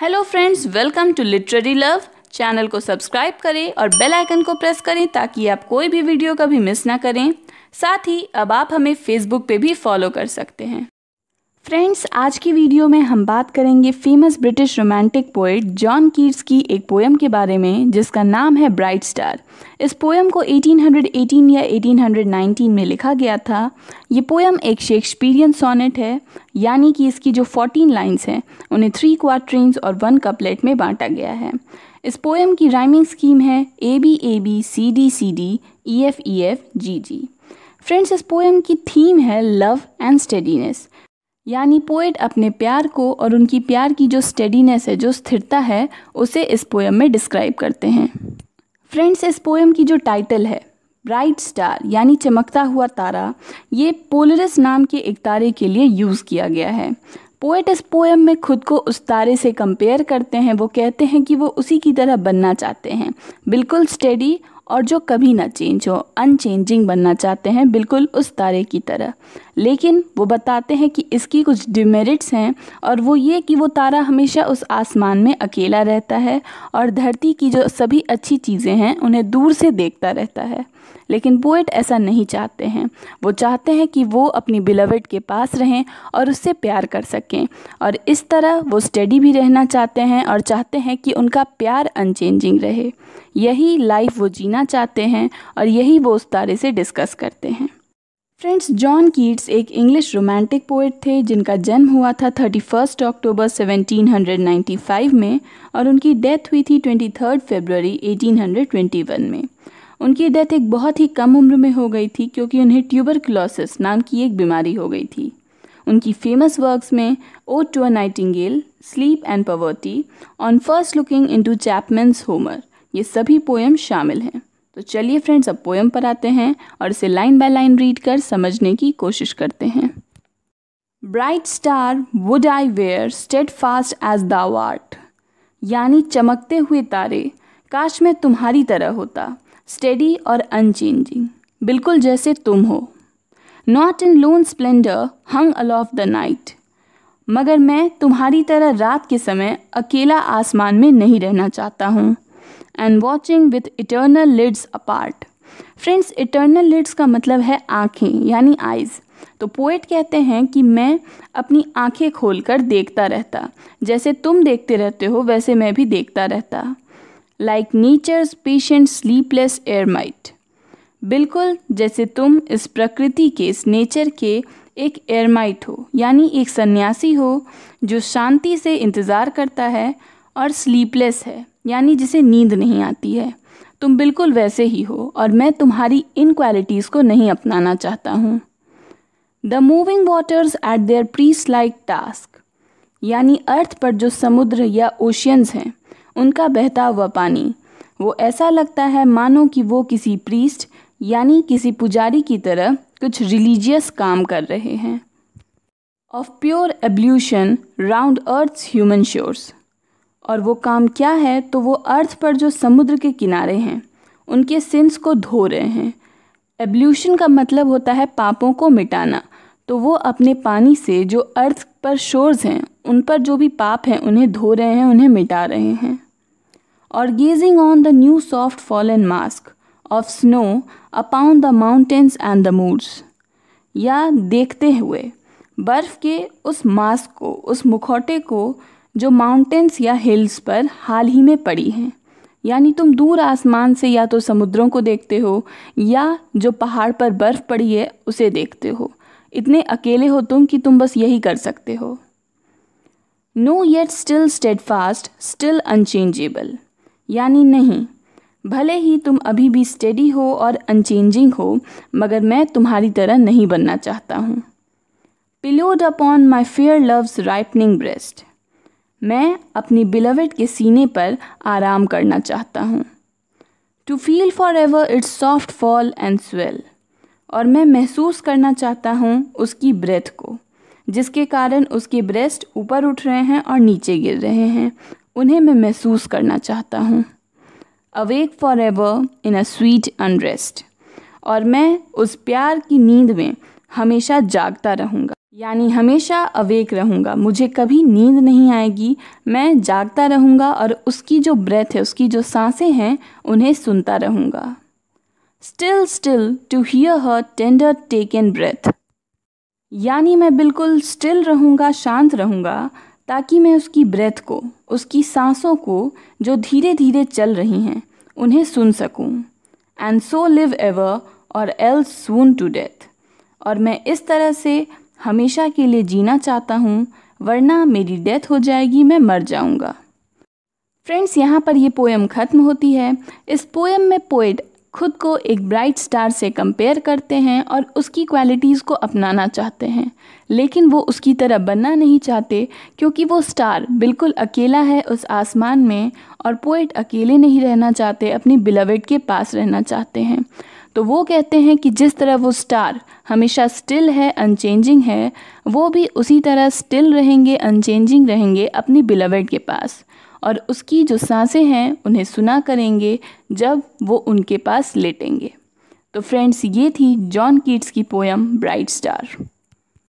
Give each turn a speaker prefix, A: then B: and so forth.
A: hello friends welcome to literary love channel को subscribe करें और बेल आइकन को प्रेस करें ताकि आप कोई भी वीडियो कभी मिस ना करें साथ ही अब आप हमें फेसबुक पे भी फॉलो कर सकते हैं फ्रेंड्स आज की वीडियो में हम बात करेंगे famous British romantic poet John Keats की एक पोएम के बारे में जिसका नाम है ब्राइट स्टार इस पोएम को 1818 या 1819 में लिखा गया था ये पोएम एक शेक्सपियरियन सोनेट है यानी कि इसकी जो 14 लाइंस हैं उन्हें थ्री क्वार्ट्रीन्स और वन कपलेट में बांटा गया है इस पोएम की राइमिंग स्कीम है A B A B C D C D E F E F G G friends इस पोएम की थीम है लव एंड स्टेडीनेस यानी पोएट अपने प्यार को और उनकी प्यार की जो स्टेडीनेस है जो स्थिरता है उसे इस पोएम में डिस्क्राइब करते हैं फ्रेंड्स इस पोएम की जो टाइटल है ब्राइट स्टार यानी चमकता हुआ तारा ये पोलरस नाम के एक तारे के लिए यूज़ किया गया है पोएट इस पोएम में खुद को उस तारे से कंपेयर करते हैं वो कहते हैं कि वो उसी की तरह बनना चाहते हैं बिल्कुल स्टेडी और जो कभी ना चेंज हो अनचेंजिंग बनना चाहते हैं बिल्कुल उस तारे की तरह लेकिन वो बताते हैं कि इसकी कुछ डिमेरिट्स हैं और वो ये कि वो तारा हमेशा उस आसमान में अकेला रहता है और धरती की जो सभी अच्छी चीज़ें हैं उन्हें दूर से देखता रहता है लेकिन पोइट ऐसा नहीं चाहते हैं वो चाहते हैं कि वो अपनी बिलवेट के पास रहें और उससे प्यार कर सकें और इस तरह वो स्टडी भी रहना चाहते हैं और चाहते हैं कि उनका प्यार अनचेंजिंग रहे यही लाइफ वो जीना चाहते हैं और यही वो उस तारे से डिस्कस करते हैं फ्रेंड्स जॉन कीट्स एक इंग्लिश रोमांटिक पोइट थे जिनका जन्म हुआ था 31 अक्टूबर 1795 में और उनकी डेथ हुई थी 23 फरवरी 1821 में उनकी डेथ एक बहुत ही कम उम्र में हो गई थी क्योंकि उन्हें ट्यूबर क्लोसिस नाम की एक बीमारी हो गई थी उनकी फेमस वर्क्स में ode to a nightingale sleep and पवर्टी on first looking into Chapman's Homer ये सभी पोएम शामिल हैं तो चलिए फ्रेंड्स अब पोएम पर आते हैं और इसे लाइन बाय लाइन रीड कर समझने की कोशिश करते हैं bright star would I were steadfast as thou art यानी चमकते हुए तारे काश मैं तुम्हारी तरह होता स्टेडी और अनचेंजिंग बिल्कुल जैसे तुम हो not in lone splendour hung aloft the night मगर मैं तुम्हारी तरह रात के समय अकेला आसमान में नहीं रहना चाहता हूँ and watching with eternal lids apart friends eternal lids का मतलब है आँखें यानी आइज़ तो पोएट कहते हैं कि मैं अपनी आंखें कर देखता रहता जैसे तुम देखते रहते हो वैसे मैं भी देखता रहता like nature's patient sleepless eremite बिल्कुल जैसे तुम इस प्रकृति के इस नेचर के एक एयरमाइट हो यानी एक सन्यासी हो जो शांति से इंतज़ार करता है और स्लीपलेस है यानी जिसे नींद नहीं आती है तुम बिल्कुल वैसे ही हो और मैं तुम्हारी इन क्वालिटीज़ को नहीं अपनाना चाहता हूँ the moving waters at their priestlike task यानी अर्थ पर जो समुद्र या ओशियंस हैं उनका बहता हुआ पानी वो ऐसा लगता है मानो कि वो किसी प्रीस्ट यानी किसी पुजारी की तरह कुछ रिलीजियस काम कर रहे हैं of pure ablution round earth human shores और वो काम क्या है तो वो अर्थ पर जो समुद्र के किनारे हैं उनके सिंस को धो रहे हैं एब्ल्यूशन का मतलब होता है पापों को मिटाना तो वो अपने पानी से जो अर्थ पर शोर्स हैं उन पर जो भी पाप हैं उन्हें धो रहे हैं उन्हें मिटा रहे हैं और gazing on the new soft fall fallen mask of snow upon the mountains and the moors या देखते हुए बर्फ़ के उस मास्क को उस मुखौटे को जो माउंटेंस या हिल्स पर हाल ही में पड़ी हैं यानी तुम दूर आसमान से या तो समुद्रों को देखते हो या जो पहाड़ पर बर्फ़ पड़ी है उसे देखते हो इतने अकेले हो तुम कि तुम बस यही कर सकते हो no yet still steadfast still unchangeable यानी नहीं भले ही तुम अभी भी स्टेडी हो और अनचेंजिंग हो मगर मैं तुम्हारी तरह नहीं बनना चाहता हूँ pillowed upon my fair love's ripening breast मैं अपनी बिलवेड के सीने पर आराम करना चाहता हूँ to feel forever its soft fall and swell और मैं महसूस करना चाहता हूँ उसकी ब्रेथ को जिसके कारण उसके ब्रेस्ट ऊपर उठ रहे हैं और नीचे गिर रहे हैं उन्हें मैं महसूस करना चाहता हूँ awake forever in a sweet unrest और मैं उस प्यार की नींद में हमेशा जागता रहूँगा यानी हमेशा अवेक रहूँगा मुझे कभी नींद नहीं आएगी मैं जागता रहूँगा और उसकी जो ब्रेथ है उसकी जो सांसें हैं उन्हें सुनता रहूँगा still still to hear her tender taken breath यानी मैं बिल्कुल स्टिल रहूँगा शांत रहूँगा ताकि मैं उसकी ब्रेथ को उसकी सांसों को जो धीरे धीरे चल रही हैं उन्हें सुन सकूँ and so live ever or else swoon to death और मैं इस तरह से हमेशा के लिए जीना चाहता हूँ वरना मेरी डेथ हो जाएगी मैं मर जाऊँगा फ्रेंड्स यहाँ पर ये पोएम ख़त्म होती है इस पोएम में पोइट खुद को एक ब्राइट स्टार से कंपेयर करते हैं और उसकी क्वालिटीज़ को अपनाना चाहते हैं लेकिन वो उसकी तरह बनना नहीं चाहते क्योंकि वो स्टार बिल्कुल अकेला है उस आसमान में और पोइट अकेले नहीं रहना चाहते अपनी बिलवेड के पास रहना चाहते हैं तो वो कहते हैं कि जिस तरह वो स्टार हमेशा स्टिल है अनचेंजिंग है वो भी उसी तरह स्टिल रहेंगे अनचेंजिंग रहेंगे अपनी बिलवेड के पास और उसकी जो सांसें हैं उन्हें सुना करेंगे जब वो उनके पास लेटेंगे तो फ्रेंड्स ये थी जॉन कीट्स की पोयम ब्राइट स्टार